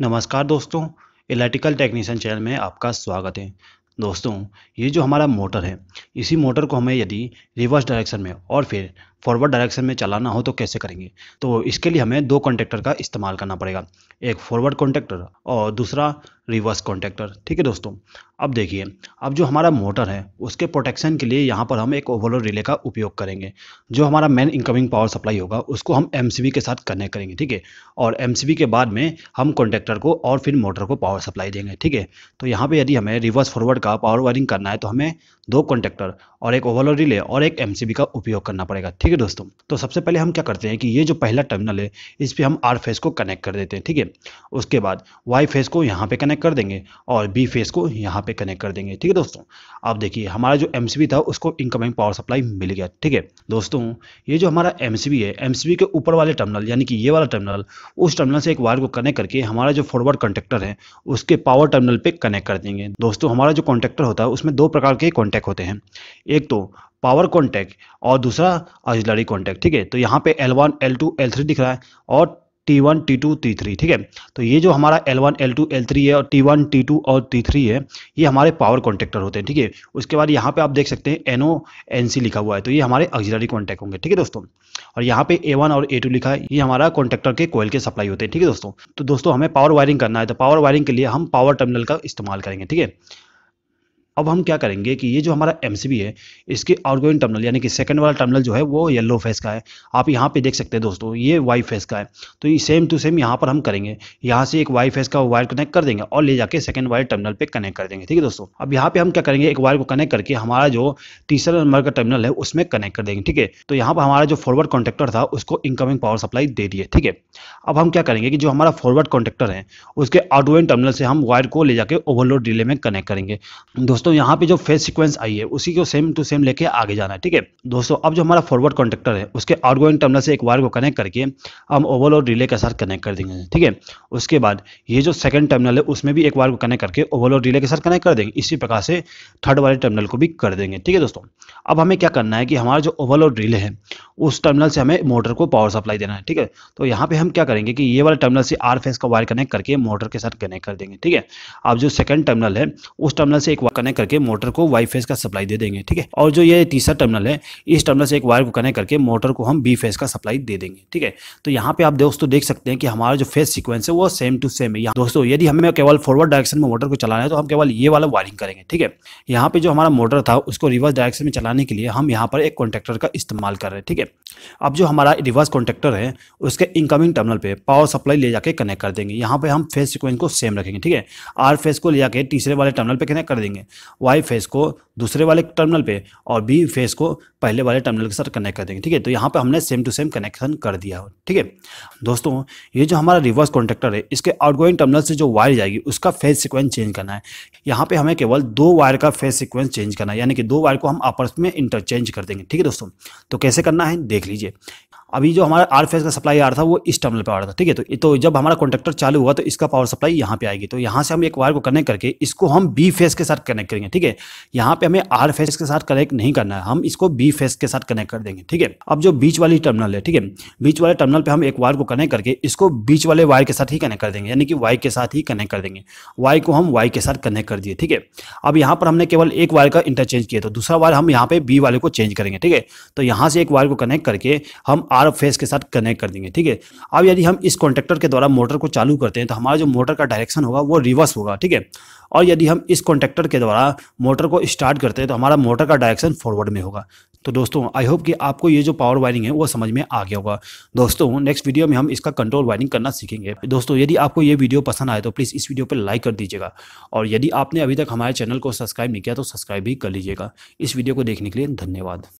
नमस्कार दोस्तों electrical technician channel में आपका स्वागत है दोस्तों ये जो हमारा मोटर है इसी मोटर को हमें यदि रिवर्स डायरेक्शन में और फिर फॉरवर्ड डायरेक्शन में चलाना हो तो कैसे करेंगे तो इसके लिए हमें दो कॉन्टेक्टर का इस्तेमाल करना पड़ेगा एक फॉरवर्ड कॉन्टेक्टर और दूसरा रिवर्स कॉन्टेक्टर ठीक है दोस्तों अब देखिए अब जो हमारा मोटर है उसके प्रोटेक्शन के लिए यहाँ पर हम एक ओवरलोड रिले का उपयोग करेंगे जो हमारा मेन इनकमिंग पावर सप्लाई होगा उसको हम एम के साथ कनेक्ट करेंगे ठीक है और एम के बाद में हम कॉन्टेक्टर को और फिर मोटर को पावर सप्लाई देंगे ठीक है तो यहाँ पर यदि हमें रिवर्स फॉरवर्ड का पावर वायरिंग करना है तो हमें दो कॉन्टेक्टर और एक ओवरऑल रिले और एक एम का उपयोग करना पड़ेगा ठीक है दोस्तों तो सबसे पहले हम क्या करते हैं कि ये जो पहला टर्मिनल है इस पर हम आर फेस को कनेक्ट कर देते हैं ठीक है उसके बाद वाई फेस को यहाँ पे कनेक्ट कर देंगे और बी फेस को यहाँ पे कनेक्ट कर देंगे ठीक है दोस्तों अब देखिए हमारा जो एम था उसको इनकमिंग पावर सप्लाई मिल गया ठीक है दोस्तों ये जो हमारा एम है एम के ऊपर वाले टर्मिनल यानी कि ये वाला टर्मिनल उस टर्मिनल से एक वायर को कनेक्ट करके हमारा जो फॉरवर्ड कॉन्टेक्टर है उसके पावर टर्मिनल पर कनेक्ट कर देंगे दोस्तों हमारा जो कॉन्टेक्टर होता है उसमें दो प्रकार के कॉन्टैक्ट होते हैं एक तो पावर कॉन्टैक्ट और दूसरा ऑजलरी कॉन्टैक्ट ठीक है तो यहाँ पे L1, L2, L3 दिख रहा है और T1, T2, T3 ठीक है तो ये जो हमारा L1, L2, L3 है और T1, T2 और T3 है ये हमारे पावर कॉन्टेक्टर होते हैं ठीक है उसके बाद यहाँ पे आप देख सकते हैं NO, NC लिखा हुआ है तो ये हमारे ऑक्जिलरी कॉन्टैक्ट होंगे ठीक है दोस्तों और यहाँ पे A1 और A2 लिखा है ये हमारा कॉन्टेक्टर के कोयल के सप्लाई होते हैं ठीक है दोस्तों तो दोस्तों हमें पावर वायरिंग करना है तो पावर वायरिंग के लिए हम पावर टर्मिनल का इस्तेमाल करेंगे ठीक है अब हम क्या करेंगे कि ये जो हमारा एम है इसके आउटगोइंग टर्मिनल यानी कि सेकंड वाला टर्मिनल जो है वो येलो फेस का है आप यहाँ पे देख सकते हैं दोस्तों ये वाई फेस का है तो ये सेम टू सेम यहाँ पर हम करेंगे यहाँ से एक वाई फेस का वायर कनेक्ट कर देंगे और ले जाके सेकंड वायर टर्मिनल पे कनेक्ट कर देंगे ठीक है दोस्तों अब यहाँ पे हम क्या करेंगे एक वायर को कनेक्ट करके हमारा जो तीसरा नंबर का टर्मिनल है उसमें कनेक्ट कर देंगे ठीक है तो यहाँ पर हमारा जो फॉरवर्ड कॉन्टेक्टर था उसको इनकमिंग पावर सप्लाई दे दिए ठीक है अब हम क्या करेंगे कि जो हमारा फॉरवर्ड कॉन्टेक्टर है उसके आउटगोइंग टर्मिनल से हम वायर को ले जाके ओवरलोड डिले में कनेक्ट करेंगे दोस्तों तो यहाँ पे जो फेस सिक्वेंस आई है उसी को सेम टू सेम लेके आगे जाना है ठीक है दोस्तों अब जो हमारा फॉरवर्ड कॉन्टेक्टर है उसके आउटगोइंग टर्मिनल से एक वायर को कनेक्ट करके हम ओवल और रिले के साथ कनेक्ट कर देंगे ठीक है उसके बाद ये जो सेकंड टर्मिनल है उसमें भी एक वायर को कनेक्ट करके ओवल और रिले के साथ कनेक्ट कर देंगे इसी प्रकार से थर्ड वाले टर्मिनल को भी कर देंगे ठीक है दोस्तों अब हमें क्या करना है कि हमारा जो ओवल और रिले है उस टर्मिनल से हमें मोटर को पावर सप्लाई देना है ठीक है तो यहाँ पे हम क्या करेंगे कि ये वाला टर्मिनल से आर फेस का वायर कनेक्ट करके मोटर के साथ कनेक्ट कर देंगे ठीक है अब जो सेकंड टर्मिनल है उस टर्मिनल से एक वायर कनेक्ट करके मोटर को वाई फेस का सप्लाई दे देंगे ठीक है और जो ये तीसरा टर्मिनल है इस टर्मिनल से एक वायर को कनेक्ट करके मोटर को हम बी फेस का सप्लाई दे देंगे ठीक है तो यहाँ पे आप दोस्तों देख सकते हैं कि हमारा जो फेस सिक्वेंस है वो सेम टू सेम है दोस्तों यदि हमें केवल फॉरवर्ड डायरेक्शन में मोटर को चलाना है तो हम केवल ये वाला वायरिंग करेंगे ठीक है यहाँ पे जो हमारा मोटर था उसको रिवर्स डायरेक्शन में चलाने के लिए हम यहाँ पर एक कॉन्ट्रेक्टर का इस्तेमाल कर रहे हैं ठीक है अब जो हमारा रिवर्स कॉन्ट्रेक्टर है उसके इनकमिंग टर्मिनल पे पावर सप्लाई ले जाके कनेक्ट कर देंगे यहाँ पे हम फेस सिक्वेंस को सेम रखेंगे ठीक है आर फेस को ले जाके तीसरे वाले टर्मिनल पे कनेक्ट कर देंगे वाई फेस को दूसरे वाले टर्मिनल पे और बी फेस को पहले वाले टर्मिनल के साथ कनेक्ट कर देंगे ठीक है तो यहाँ पे हमने सेम टू सेम कनेक्शन कर दिया हो ठीक है दोस्तों ये जो हमारा रिवर्स कॉन्ट्रेक्टर है इसके आउटगोइंग टर्मिनल से जो वायर जाएगी उसका फेज सिक्वेंस चेंज करना है यहाँ पर हमें केवल दो वायर का फेस सिक्वेंस चेंज करना है यानी कि दो वायर को हम आपस में इंटरचेंज कर देंगे ठीक है दोस्तों तो कैसे करना है देख लीजिए अभी जो हमारा आर का सप्लाई आ रहा था वो इस टर्मिनल पर आ रहा था ठीक है तो तो जब हमारा कॉन्ट्रेक्टर चालू हुआ तो इसका पावर सप्लाई यहाँ पे आएगी तो यहाँ से हम एक वायर को कनेक्ट करके इसको हम बी फेस के साथ कनेक्ट करेंगे ठीक है यहाँ पे हमें आर फेज के साथ कनेक्ट नहीं करना है हम इसको बी फेस के साथ कनेक्ट कर देंगे ठीक है अब जो बीच वाली टर्मिनल है ठीक है बीच वाले टर्मिनल पर हम एक वायर को कनेक्ट करके इसको बीच वाले वायर के साथ ही कनेक्ट कर देंगे यानी कि वाई के साथ ही कनेक्ट कर देंगे वाई को हम वाई के साथ कनेक्ट कर दिए ठीक है अब यहाँ पर हमने केवल एक वायर का इंटरचेंज किया तो दूसरा वायर हम यहाँ पे बी वाले को चेंज करेंगे ठीक है तो यहाँ से एक वायर को कनेक्ट करके हम आर फेस के साथ कनेक्ट कर देंगे ठीक है अब यदि हम इस कॉन्टेक्टर के द्वारा मोटर को चालू करते हैं तो हमारा जो मोटर का डायरेक्शन होगा वो रिवर्स होगा ठीक है और यदि हम इस कॉन्टेक्टर के द्वारा मोटर को स्टार्ट करते हैं तो हमारा मोटर का डायरेक्शन फॉरवर्ड में होगा तो दोस्तों आई होप कि आपको ये जो पावर वायरिंग है वो समझ में आ गया होगा दोस्तों नेक्स्ट वीडियो में हम इसका कंट्रोल वायरिंग करना सीखेंगे दोस्तों यदि आपको ये वीडियो पसंद आए तो प्लीज़ इस वीडियो पर लाइक कर दीजिएगा और यदि आपने अभी तक हमारे चैनल को सब्सक्राइब नहीं किया तो सब्सक्राइब भी कर लीजिएगा इस वीडियो को देखने के लिए धन्यवाद